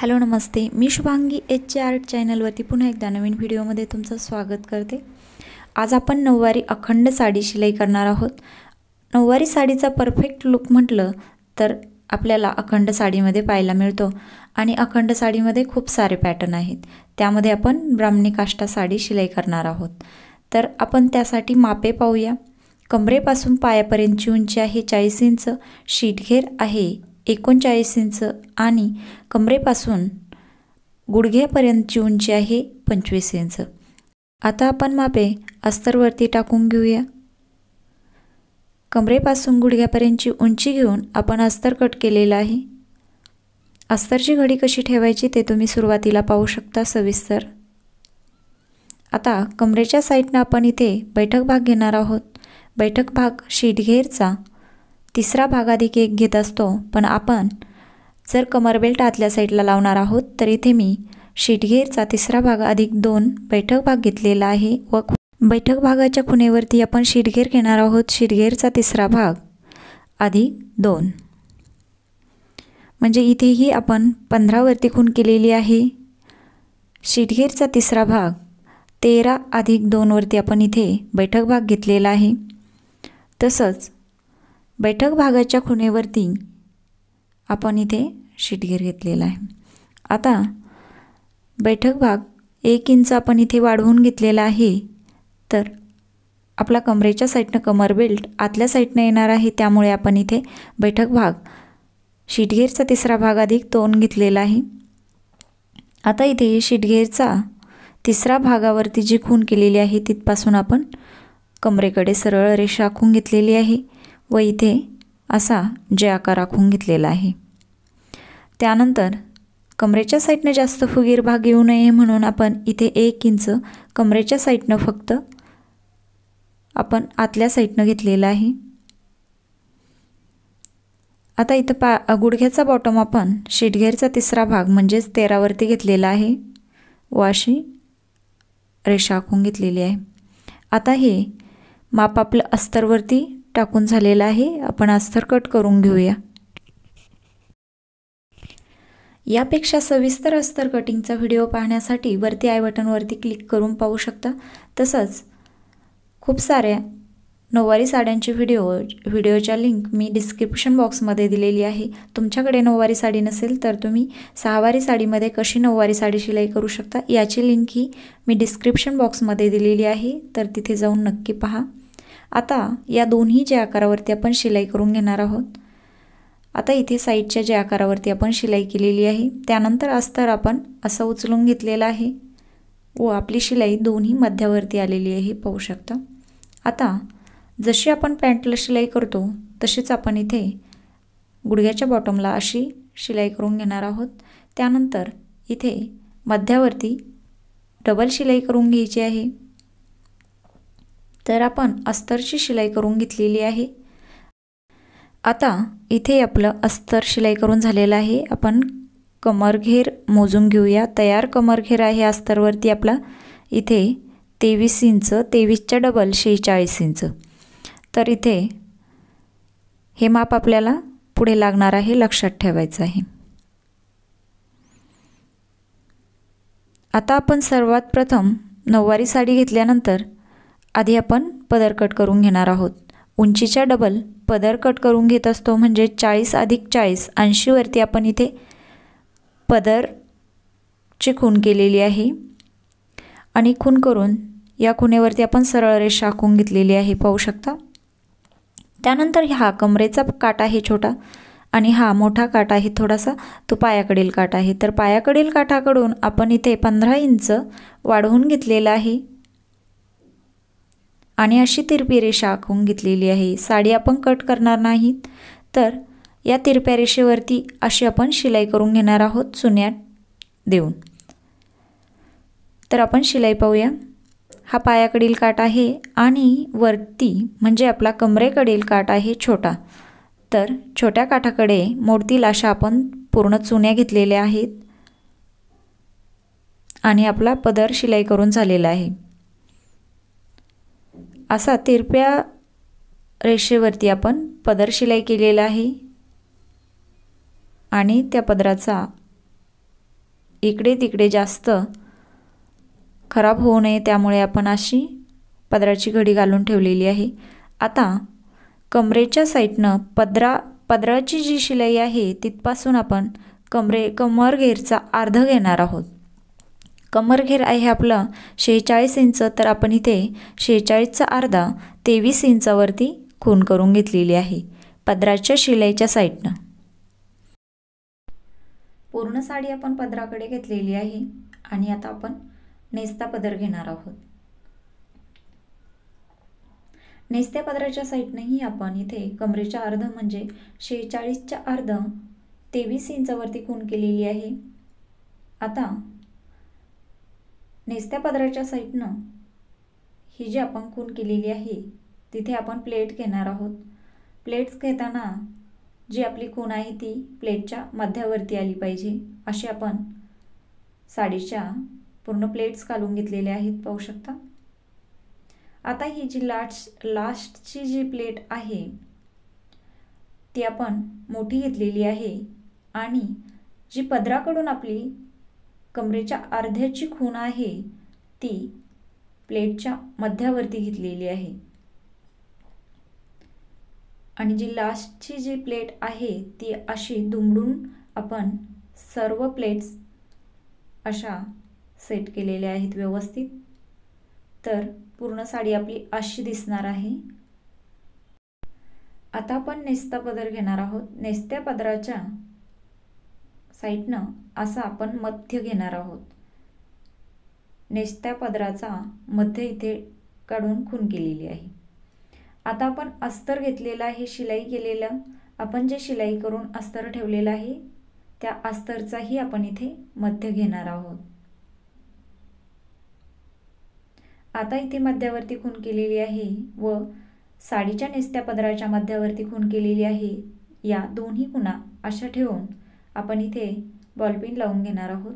hello नमस्ते मी Shubhangi H art चॅनलवरती पुन्हा एकदा नवीन व्हिडिओमध्ये तुमचं स्वागत करते आज आपण नऊवारी अखंड साडी शिलाई करणार आहोत नऊवारी साडीचा परफेक्ट लुक म्हटलं तर आपल्याला अखंड साडीमध्ये पाहायला मिळतो आणि अखंड साडीमध्ये खूप सारे पॅटर्न आहेत त्यामध्ये आपण ब्राह्मणी काष्टा साडी शिलाई करणार आहोत तर आपण त्यासाठी मापे पाहूया कमरेपासून पायापर्यंतची उंची आहे चाळीस इंच शीटघेर आहे एकोणचाळीस इंच आणि कमरेपासून गुडघ्यापर्यंतची उंची आहे पंचवीस इंच आता आपण मापे अस्तरवरती टाकून घेऊया कमरेपासून गुडघ्यापर्यंतची उंची घेऊन आपण अस्तर कट केलेलं आहे अस्तरची घडी कशी ठेवायची ते तुम्ही सुरुवातीला पाहू शकता सविस्तर आता कमरेच्या साईडनं आपण इथे बैठक भाग घेणार आहोत बैठक भाग शीटघेरचा तिसरा भाग अधिक एक घेत असतो पण आपण जर कमर बेल्ट आतल्या साईडला लावणार आहोत तर इथे मी शीटघेरचा तिसरा भाग अधिक दोन बैठक भाग घेतलेला आहे व बैठक भागाच्या खुणेवरती आपण शीटघेर घेणार आहोत शीटघेरचा तिसरा भाग अधिक दोन म्हणजे इथेही आपण पंधरावरती खून केलेली आहे शिटगेरचा तिसरा भाग तेरा अधिक दोनवरती आपण इथे बैठक भाग घेतलेला आहे तसंच बैठक भागाच्या खुणेवरती आपण इथे शिटगीर घेतलेला आहे आता बैठक भाग एक इंच आपण इथे वाढवून घेतलेला आहे तर आपला कमरेच्या साईडनं कमर बेल्ट आतल्या साईडनं येणार आहे त्यामुळे आपण इथे बैठक भाग शिटगीरचा तिसरा भाग अधिक तोंड घेतलेला आहे आता इथे शिटगीरचा तिसरा भागावरती जी खून केलेली आहे तिथपासून आपण कमरेकडे सरळ रेषा आखून घेतलेली आहे व इथे असा जे आकार आखून घेतलेला आहे त्यानंतर कमरेच्या साईडनं जास्त फुगीर भाग येऊ नये म्हणून आपण इथे एक इंच कमरेच्या साईडनं फक्त आपण आतल्या साईडनं घेतलेलं आहे आता इथं पा गुडघ्याचा बॉटम आपण शेटघेरचा तिसरा भाग म्हणजेच तेरावरती घेतलेला आहे व अशी रेषा आखून घेतलेली आहे आता हे माप आपलं अस्तरवरती टाकून झालेला आहे आपण अस्तर कट करून घेऊया यापेक्षा सविस्तर अस्तर कटिंगचा व्हिडिओ पाहण्यासाठी वरती आय बटनवरती क्लिक करून पाहू शकता तसंच खूप साऱ्या नऊवारी साड्यांची व्हिडिओ व्हिडिओच्या लिंक मी डिस्क्रिप्शन बॉक्समध्ये दिलेली आहे तुमच्याकडे नऊवारी साडी नसेल तर तुम्ही सहावारी साडीमध्ये कशी नऊवारी साडी शिलाई करू शकता याची लिंक ही मी डिस्क्रिप्शन बॉक्समध्ये दिलेली आहे तर तिथे जाऊन नक्की पहा आता या दोन्ही ज्या आकारावरती आपण शिलाई करून घेणार आहोत आता इथे साईडच्या ज्या आकारावरती आपण शिलाई केलेली आहे त्यानंतर अस्तर आपण असं उचलून घेतलेला आहे व आपली शिलाई दोन्ही मध्यावरती आलेली आहे पाहू शकता आता जशी आपण पॅन्टला शिलाई करतो तशीच आपण इथे गुडघ्याच्या बॉटमला अशी शिलाई करून घेणार आहोत त्यानंतर इथे मध्यावरती डबल शिलाई करून घ्यायची आहे तर आपण अस्तरची शिलाई करून घेतलेली आहे आता इथे आपलं अस्तर शिलाई करून झालेलं आहे आपण कमरघेर मोजून घेऊया तयार कमरघेर आहे अस्तरवरती आपला इथे तेवीस इंच तेवीसच्या डबल शेहेचाळीस इंच तर इथे हे माप आपल्याला पुढे लागणार आहे लक्षात ठेवायचं आहे आता आपण सर्वात प्रथम नऊवारी साडी घेतल्यानंतर आधी आपण पदर कट करून घेणार आहोत उंचीच्या डबल पदर कट करून घेत असतो म्हणजे चाळीस अधिक चाळीस ऐंशीवरती आपण इथे पदर ची खूण केलेली आहे आणि खून करून या खुनेवरती आपण सरळ रेषा आखून घेतलेली आहे पाहू शकता त्यानंतर हा कमरेचा काटा आहे छोटा आणि हा मोठा काटा आहे थोडासा तो पायाकडील काटा आहे तर पायाकडील काठाकडून आपण इथे पंधरा इंच वाढवून घेतलेला आहे आणि अशी तिरपी रेषा आखून घेतलेली आहे साडी आपण कट करणार नाहीत तर या तिरप्या रेषेवरती अशी आपण शिलाई करून घेणार आहोत चुन्या देऊन तर आपण शिलाई पाहूया हा पायाकडील काट आहे आणि वरती म्हणजे आपला कमरेकडील काट आहे छोटा तर छोट्या काठाकडे मोडतील अशा आपण पूर्ण चुन्या घेतलेल्या आहेत आणि आपला पदर शिलाई करून झालेला आहे असा तिरप्या रेषेवरती आपण पदर शिलाई केलेला आहे आणि त्या पदराचा इकडे तिकडे जास्त खराब होऊ नये त्यामुळे आपण अशी पदराची घडी घालून ठेवलेली आहे आता कमरेच्या साईडनं पदरा पदराची जी शिलाई आहे तिथपासून आपण कमरे कमर घेरचा अर्ध घेणार आहोत कमर घेर आहे आपलं शेहेचाळीस इंच तर आपण इथे शेहेचाळीसचा अर्धा तेवीस इंचावरती खून करून घेतलेली आहे पदराच्या शिलाईच्या साईडनं पूर्ण साडी आपण पदराकडे घेतलेली आहे आणि आता आपण नेस्ता पदर घेणार आहोत नेस्त्या पदराच्या साईडनंही आपण इथे कमरेच्या अर्ध म्हणजे शेहेचाळीसच्या अर्ध तेवीस इंचावरती खून केलेली आहे आता नेस्त्या पदराच्या साईडनं ही जी आपण खून केलेली आहे तिथे आपण प्लेट घेणार आहोत प्लेट्स घेताना जी आपली खून आहे ती प्लेटच्या मध्यावरती आली पाहिजे अशी आपण साडीच्या पूर्ण प्लेट्स घालून घेतलेल्या आहेत पाहू शकता आता ही जी लास्ट लास्टची जी प्लेट आहे ती आपण मोठी घेतलेली आहे आणि जी पदराकडून आपली कमरेच्या अर्ध्याची खूण आहे ती प्लेटच्या मध्यावरती घेतलेली आहे आणि जी लास्टची जी प्लेट आहे ती अशी दुमडून आपण सर्व प्लेट्स अशा सेट केलेल्या आहेत व्यवस्थित तर पूर्ण साडी आपली अशी दिसणार आहे आता आपण नेस्ता पदर घेणार आहोत नेस्त्या पदराच्या साईटनं असं आपण मध्य घेणार आहोत नेस्त्या पदराचा मध्य इथे काढून खून केलेली आहे आता आपण अस्तर घेतलेलं आहे शिलाई केलेलं आपण जे शिलाई करून अस्तर ठेवलेलं आहे त्या अस्तरचाही आपण इथे मध्य घेणार आहोत आता इथे मध्यावरती खून केलेली आहे व साडीच्या नेस्त्या पदराच्या मध्यावरती खून केलेली आहे या दोन्ही खुणा अशा ठेवून आपण इथे बॉलपिन लावून घेणार आहोत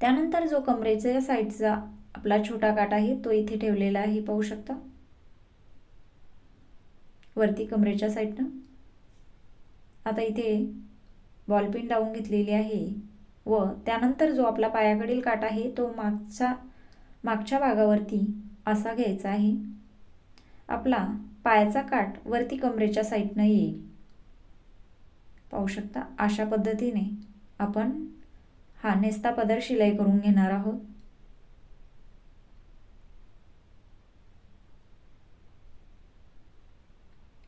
त्यानंतर जो कमरेच्या साईडचा आपला छोटा काटा आहे तो इथे ठेवलेला आहे पाहू शकता वरती कमरेच्या साईडनं आता इथे बॉलपिन लावून घेतलेली आहे व त्यानंतर जो आपला पायाकडील काटा आहे तो मागचा मागच्या भागावरती असा घ्यायचा आहे आपला पायाचा काट वरती कमरेच्या साईडनं येईल पाहू शकता अशा पद्धतीने आपण हा नेस्ता पदर शिलाई करून घेणार आहोत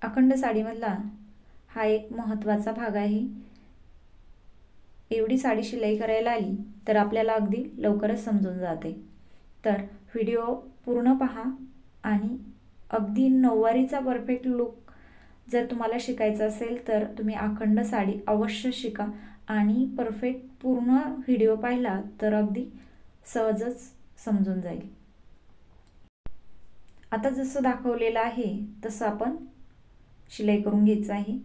अखंड साडीमधला हा एक महत्त्वाचा भाग आहे एवढी साडी शिलाई करायला आली तर आपल्याला अगदी लवकरच समजून जाते तर व्हिडिओ पूर्ण पहा आणि अगदी नऊवारीचा परफेक्ट लुक जर तुम्हाला शिकायचं असेल तर तुम्ही अखंड साडी अवश्य शिका आणि परफेक्ट पूर्ण व्हिडिओ पाहिला तर अगदी सहजच समजून जाईल आता जसं दाखवलेलं आहे तसं आपण शिलाई करून घ्यायचं आहे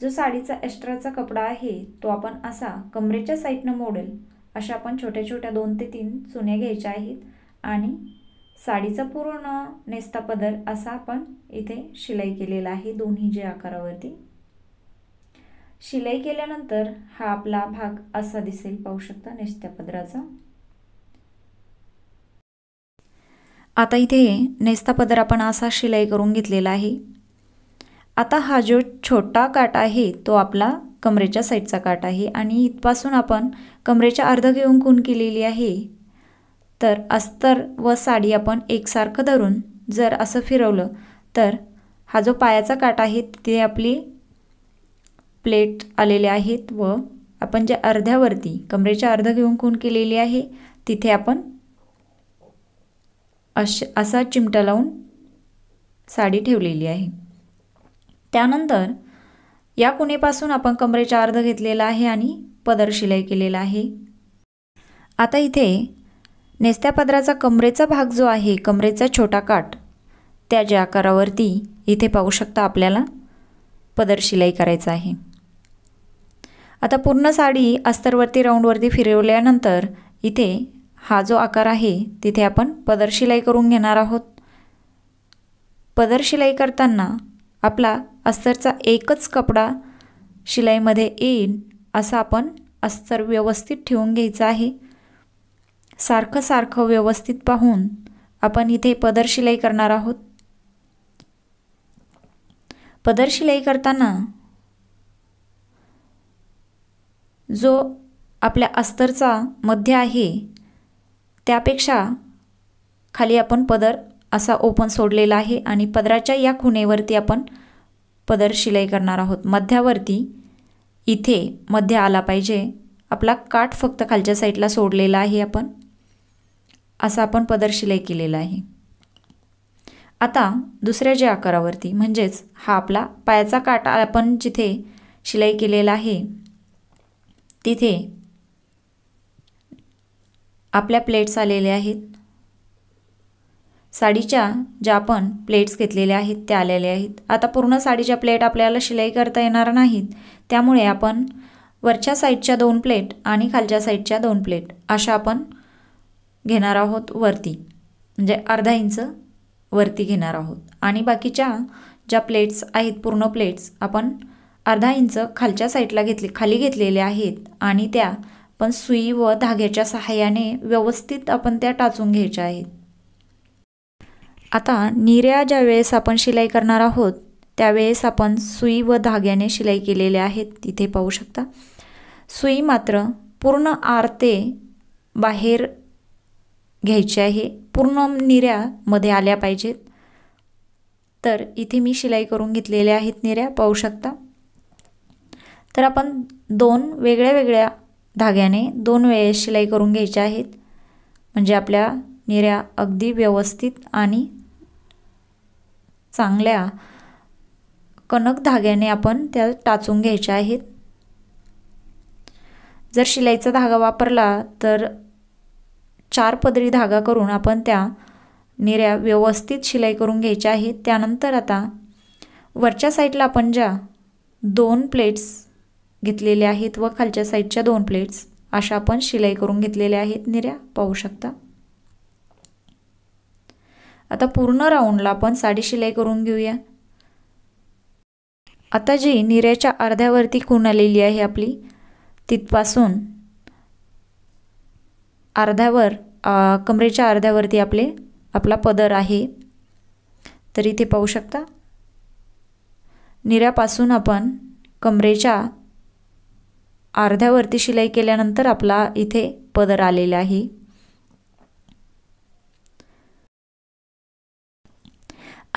जो साडीचा एक्स्ट्राचा कपडा आहे तो आपण असा कमरेच्या साईडनं मोडेल अशा आपण छोट्या छोट्या दोन ते तीन चुन्या घ्यायच्या आहेत आणि साडीचा पूर्ण नेस्ता पदर असा आपण इथे शिलाई केलेला आहे दोन्ही जे आकारावरती शिलाई केल्यानंतर हा आपला भाग असा दिसेल पाहू शकता नेस्त्या पदराचा आता इथे नेस्ता पदर आपण असा शिलाई करून घेतलेला आहे आता हा जो छोटा काट आहे तो आपला कमरेच्या साईडचा काट आहे आणि इथपासून आपण कमरेच्या अर्ध घेऊन खून केलेली आहे तर अस्तर व साडी आपण एकसारखं धरून जर असं फिरवलं तर हा जो पायाचा काटा आहे तिथे आपली प्लेट आलेले आहेत व आपण ज्या अर्ध्यावरती कमरेच्या अर्ध घेऊन खून केलेली आहे तिथे आपण अश असा चिमटा लावून साडी ठेवलेली आहे त्यानंतर या कुणेपासून आपण कमरेच्या अर्ध घेतलेला आहे आणि पदर शिलाई केलेला आहे आता इथे नेस्त्या पदराचा कमरेचा भाग जो आहे कमरेचा छोटा काट ज्या आकारावरती इथे पाहू शकता आपल्याला पदर शिलाई करायचा आहे आता पूर्ण साडी अस्तरवरती राऊंडवरती फिरवल्यानंतर इथे हा जो आकार आहे तिथे आपण पदर शिलाई करून घेणार आहोत पदर शिलाई करताना आपला अस्तरचा एकच कपडा शिलाईमध्ये येईल असा आपण अस्तर व्यवस्थित ठेवून घ्यायचा आहे सारखं सारखं व्यवस्थित पाहून आपण इथे पदरशिलाई करणार आहोत पदरशिलाई करताना जो आपल्या अस्तरचा मध्य आहे त्यापेक्षा खाली आपण पदर असा ओपन सोडलेला आहे आणि पदराच्या या खुणेवरती आपण पदर शिलाई करणार आहोत मध्यावरती इथे मध्य आला पाहिजे आपला काठ फक्त खालच्या साईडला सोडलेला आहे आपण असा आपण पदर शिलाई केलेला आहे आता दुसऱ्या ज्या आकारावरती म्हणजेच हा आपला पायाचा काटा आपण जिथे शिलाई केलेला आहे तिथे आपल्या प्लेट्स आलेल्या आहेत साडीच्या ज्या आपण प्लेट्स घेतलेल्या आहेत त्या आलेल्या आहेत आता पूर्ण साडीच्या प्लेट आपल्याला शिलाई करता येणार नाहीत त्यामुळे आपण वरच्या साईडच्या दोन प्लेट आणि खालच्या साईडच्या दोन प्लेट अशा आपण घेणार आहोत वरती म्हणजे अर्धा इंच वरती घेणार आहोत आणि बाकीच्या ज्या प्लेट्स आहेत पूर्ण प्लेट्स आपण अर्धा इंच खालच्या साईडला घेतले खाली घेतलेल्या आहेत आणि त्या पण सुई व धाग्याच्या सहाय्याने व्यवस्थित आपण त्या टाचून घ्यायच्या आहेत आता निर्या ज्या वेळेस आपण शिलाई करणार आहोत त्यावेळेस आपण सुई व धाग्याने शिलाई केलेल्या आहेत तिथे पाहू शकता सुई मात्र पूर्ण आरते बाहेर घ्यायची आहे पूर्ण निऱ्यामध्ये आल्या पाहिजेत तर इथे मी शिलाई करून घेतलेल्या आहेत निऱ्या पाहू शकता तर आपण दोन वेगळ्या वेगळ्या धाग्याने दोन वेळेस शिलाई करून घ्यायच्या आहेत म्हणजे आपल्या निऱ्या अगदी व्यवस्थित आणि चांगल्या कणक धाग्याने आपण त्या टाचून घ्यायच्या आहेत जर शिलाईचा धागा वापरला तर चार पदरी धागा करून आपण त्या निऱ्या व्यवस्थित शिलाई करून घ्यायच्या आहेत त्यानंतर आता वरच्या साईडला आपण ज्या दोन प्लेट्स घेतलेल्या आहेत व खालच्या साईडच्या दोन प्लेट्स अशा आपण शिलाई करून घेतलेल्या आहेत निऱ्या पाहू शकता आता पूर्ण राऊंडला आपण साडी शिलाई करून घेऊया आता जी निऱ्याच्या अर्ध्यावरती खूण आलेली आहे आपली तिथपासून अर्ध्यावर कमरेच्या अर्ध्यावरती आपले आपला पदर आहे तर इथे पाहू शकता निऱ्यापासून आपण कमरेच्या अर्ध्यावरती शिलाई केल्यानंतर आपला इथे पदर आलेला आहे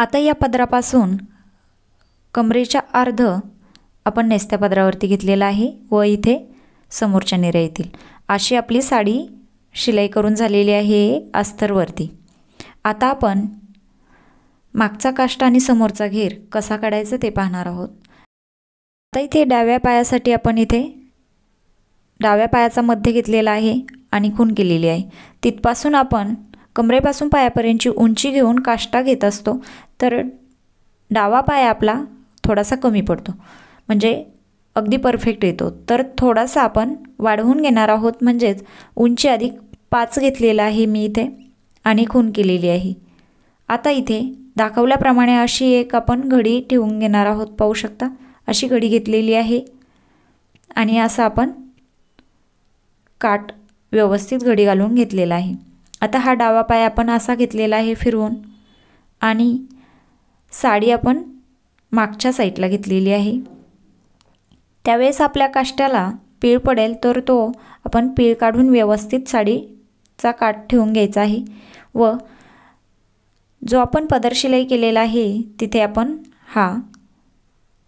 आता या पदरापासून कमरेच्या अर्ध आपण नेस्त्या पदरावरती घेतलेला आहे व इथे समोरच्या निऱ्या येतील अशी आपली साडी शिलाई करून झालेली आहे अस्तरवरती आता आपण मागचा काष्ट आणि समोरचा घेर कसा काढायचा ते पाहणार आहोत आता इथे डाव्या पायासाठी आपण इथे डाव्या पायाचा मध्य घेतलेला आहे आणि खून केलेली आहे तिथपासून आपण कमरेपासून पायापर्यंतची उंची घेऊन काष्टा घेत असतो तर डावा पाय आपला थोडासा कमी पडतो म्हणजे अगदी परफेक्ट येतो तर थोडासा आपण वाढवून घेणार आहोत म्हणजेच उंची अधिक पाच घेतलेला आहे मी इथे आणि खून केलेली आहे आता इथे दाखवल्याप्रमाणे अशी एक आपण घडी ठेवून घेणार आहोत पाहू शकता अशी घडी घेतलेली आहे आणि असं आपण काट व्यवस्थित घडी घालून घेतलेला आहे आता हा डावा पाय आपण असा घेतलेला आहे फिरवून आणि साडी आपण मागच्या साईडला घेतलेली आहे त्यावेळेस आपल्या काष्ट्याला पीळ पडेल तर तो आपण पीळ काढून व्यवस्थित साडीचा काठ ठेवून घ्यायचा आहे व जो आपण पदर शिलाई केलेला आहे तिथे आपण हा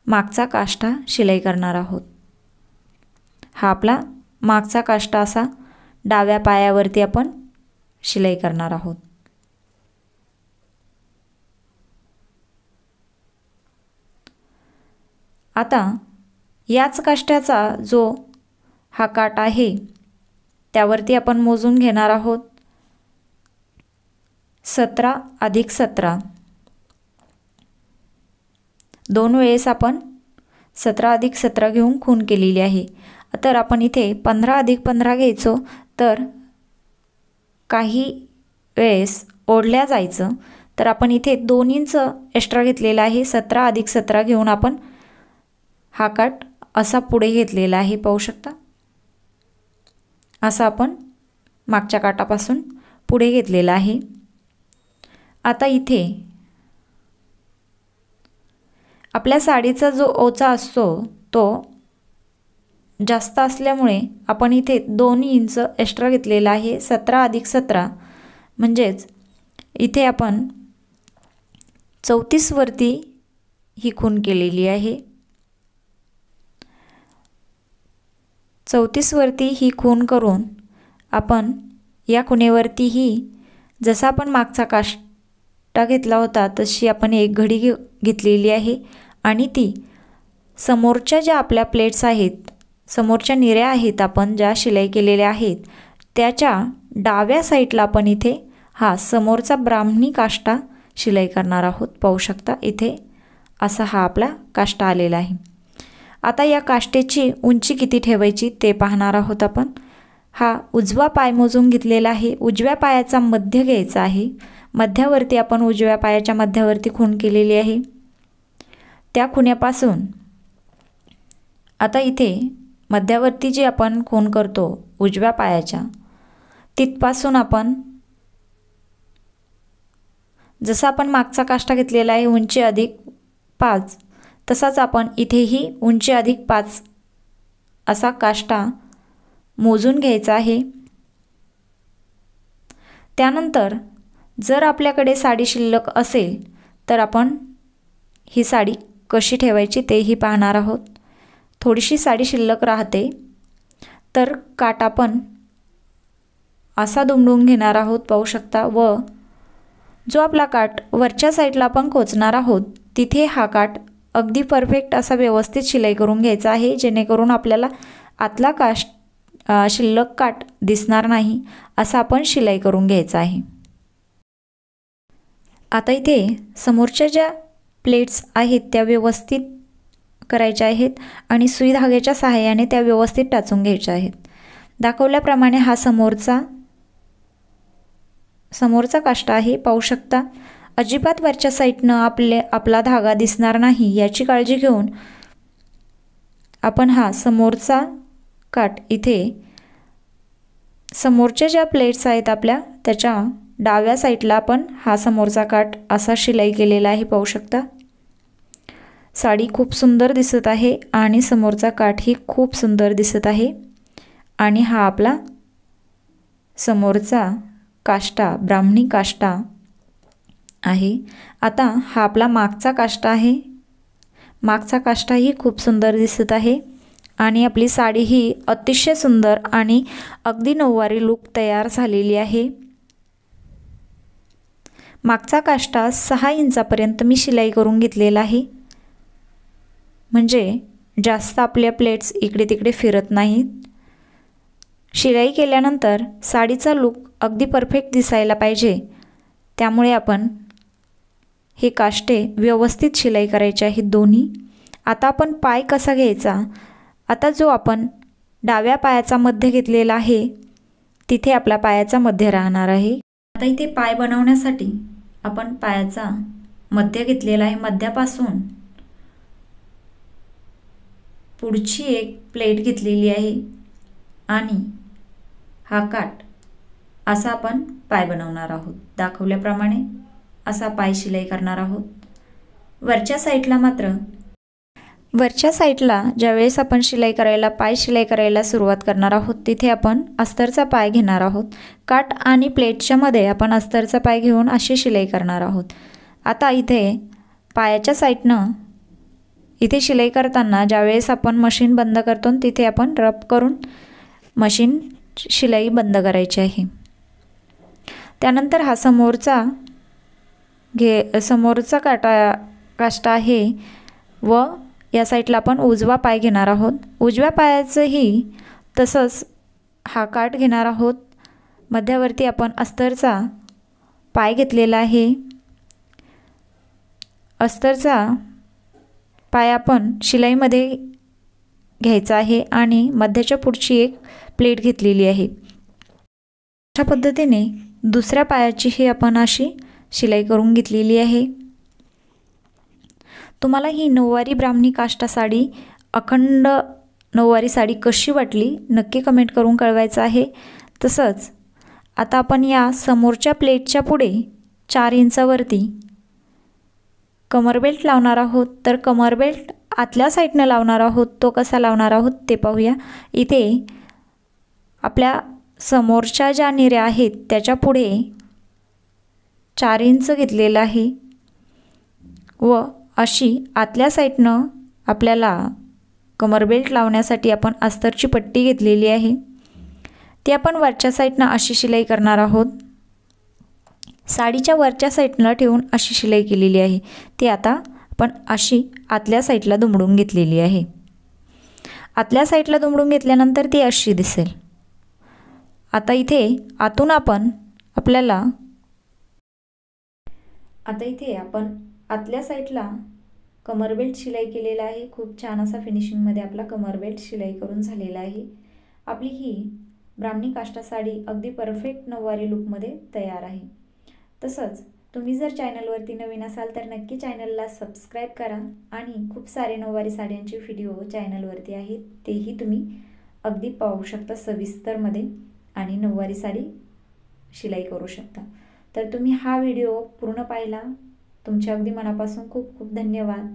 मागचा काष्टा शिलाई करणार आहोत हा आपला मागचा काष्टा असा डाव्या पायावरती आपण शिलाई करणार आहोत आता याच काष्ट्याचा जो हा काट आहे त्यावरती आपण मोजून घेणार आहोत सतरा अधिक सतरा दोन वेळेस आपण सतरा अधिक सतरा घेऊन खून केलेली आहे तर आपण इथे पंधरा अधिक पंधरा घ्यायचो तर काही वेळेस ओढल्या जायचं तर आपण इथे दोन इंच एक्स्ट्रा घेतलेला आहे सतरा अधिक सतरा घेऊन आपण हा काट असा पुढे घेतलेला आहे पाहू शकता असा आपण मागच्या काटापासून पुढे घेतलेला आहे आता इथे आपल्या साडीचा जो ओचा असतो तो जास्त असल्यामुळे आपण इथे दोन इंच एक्स्ट्रा घेतलेला आहे सतरा अधिक सतरा म्हणजेच इथे आपण चौतीसवरती ही खून केलेली आहे चौतीसवरती ही खून करून आपण या खुणेवरतीही जसा आपण मागचा काष्टा घेतला होता तशी आपण एक घडी घे घेतलेली आहे आणि ती समोरच्या ज्या आपल्या प्लेट्स आहेत समोरच्या निऱ्या आहेत आपण ज्या शिलाई केलेल्या आहेत त्याच्या डाव्या साईडला आपण इथे हा समोरचा ब्राह्मणी काष्टा शिलाई करणार आहोत पाहू शकता इथे असा हा आपला काष्टा आलेला आहे आता या काष्टेची उंची किती ठेवायची ते पाहणार आहोत आपण हा उजवा पाय मोजून घेतलेला आहे उजव्या पायाचा मध्य घ्यायचा आहे मध्यावरती आपण उजव्या पायाच्या मध्यावरती खूण केलेली आहे त्या खुण्यापासून आता इथे मध्यावरती जी आपण खून करतो उजव्या पायाच्या तिथपासून आपण जसं आपण मागचा काष्टा घेतलेला आहे उंची अधिक पाच तसाच आपण इथेही उंची अधिक पाच असा काष्टा मोजून घ्यायचा आहे त्यानंतर जर आपल्याकडे साडी शिल्लक असेल तर आपण ही साडी कशी ठेवायची तेही पाहणार आहोत थोडीशी साडी शिल्लक राहते तर काटा पण असा दुमडून घेणार आहोत पाहू शकता व जो आपला काट वरच्या साईडला आपण कोचणार आहोत तिथे हा काट अगदी परफेक्ट असा व्यवस्थित शिलाई करून घ्यायचा आहे जेणेकरून आपल्याला आतला काश शिल्लक काट दिसणार नाही असा आपण शिलाई करून घ्यायचा आहे आता इथे समोरच्या ज्या प्लेट्स आहेत त्या व्यवस्थित करायच्या आहेत आणि सुई धाग्याच्या सहाय्याने त्या व्यवस्थित टाचून घ्यायच्या आहेत दाखवल्याप्रमाणे हा समोरचा समोरचा काष्ट आहे पाहू शकता अजिबात वरच्या साईटनं आपले आपला धागा दिसणार नाही याची काळजी घेऊन आपण हा समोरचा काट इथे समोरच्या ज्या प्लेट्स आहेत आपल्या त्याच्या डाव्या साईडला आपण हा समोरचा काट असा शिलाई केलेला आहे पाहू शकता साडी खूप सुंदर दिसत आहे आणि समोरचा काठही खूप सुंदर दिसत आहे आणि हा आपला समोरचा काष्टा ब्राह्मणी काष्टा आहे आता हा आपला मागचा काष्टा आहे मागचा काष्टाही खूप सुंदर दिसत आहे आणि आपली साडी ही अतिशय सुंदर आणि अगदी नऊवारी लूक तयार झालेली आहे मागचा काष्टा सहा इंचापर्यंत मी शिलाई करून घेतलेला आहे म्हणजे जास्त आपल्या प्लेट्स इकडे तिकडे फिरत नाहीत शिलाई केल्यानंतर साडीचा लूक अगदी परफेक्ट दिसायला पाहिजे त्यामुळे आपण हे काष्टे व्यवस्थित शिलाई करायचे आहे दोन्ही आता आपण पाय कसा घ्यायचा आता जो आपण डाव्या पायाचा मध्य घेतलेला आहे तिथे आपला पायाचा मध्य राहणार आहे आता इथे पाय बनवण्यासाठी आपण पायाचा मध्य घेतलेला आहे मध्यापासून पुढची एक प्लेट घेतलेली आहे आणि हा काट असा आपण पाय बनवणार आहोत दाखवल्याप्रमाणे असा पाय शिलाई करणार आहोत वरच्या साईडला मात्र वरच्या साईडला ज्यावेळेस आपण शिलाई करायला पाय शिलाई करायला सुरुवात करणार आहोत तिथे आपण अस्तरचा पाय घेणार आहोत काट आणि प्लेटच्या मध्ये आपण अस्तरचा पाय घेऊन अशी शिलाई करणार आहोत आता इथे पायाच्या साईडनं इथे शिलाई करताना ज्यावेळेस आपण मशीन बंद करतो तिथे आपण रब करून मशीन शिलाई बंद करायची आहे त्यानंतर हा समोरचा घे समोरचा काटा काष्टा आहे व या साईडला आपण उजवा पाय घेणार आहोत उजव्या पायाचंही तसंच हा काठ घेणार आहोत मध्यावरती आपण अस्तरचा पाय घेतलेला आहे अस्तरचा पाय आपण शिलाईमध्ये घ्यायचा आहे आणि मध्याच्या पुढची एक प्लेट घेतलेली आहे अशा पद्धतीने दुसऱ्या पायाचीही आपण अशी शिलाई करून घेतलेली आहे तुम्हाला ही नऊवारी ब्राह्मणी काष्टा साडी अखंड नऊवारी साडी कशी वाटली नक्की कमेंट करून कळवायचं आहे तसंच आता आपण या समोरच्या प्लेटच्या पुढे चार इंचावरती कमर बेल्ट लावणार आहोत तर कमर बेल्ट आतल्या साईडनं लावणार आहोत तो कसा लावणार आहोत ते पाहूया इथे आपल्या समोरच्या ज्या निऱ्या आहेत त्याच्या पुढे चार इंच घेतलेलं आहे व अशी आतल्या साईडनं आपल्याला कमर बेल्ट लावण्यासाठी आपण अस्तरची पट्टी घेतलेली आहे ती आपण वरच्या साईडनं अशी शिलाई करणार आहोत साडीच्या वरच्या साईडनं ठेवून अशी शिलाई केलेली आहे ती आता आपण अशी आतल्या साईडला दुमडून घेतलेली आहे आतल्या साईडला दुमडून घेतल्यानंतर ती अशी दिसेल आता इथे आतून आपण आपल्याला आता इथे आपण आतल्या साईडला कमर बेल्ट शिलाई केलेला आहे खूप छान असा फिनिशिंगमध्ये आपला कमर बेल्ट शिलाई करून झालेला आहे आपली ही ब्राह्मणी काष्टा साडी अगदी परफेक्ट नऊवारी लुकमध्ये तयार आहे तसंच तुम्ही जर चॅनलवरती नवीन असाल तर नक्की चॅनलला सबस्क्राईब करा आणि खूप सारे नऊवारी साड्यांचे व्हिडिओ चॅनलवरती आहेत तेही तुम्ही अगदी पाहू शकता सविस्तरमध्ये आणि नऊवारी साडी शिलाई करू शकता तर तुम्ही हा व्हिडिओ पूर्ण पाहिला तुमच्या अगदी मनापासून खूप खूप धन्यवाद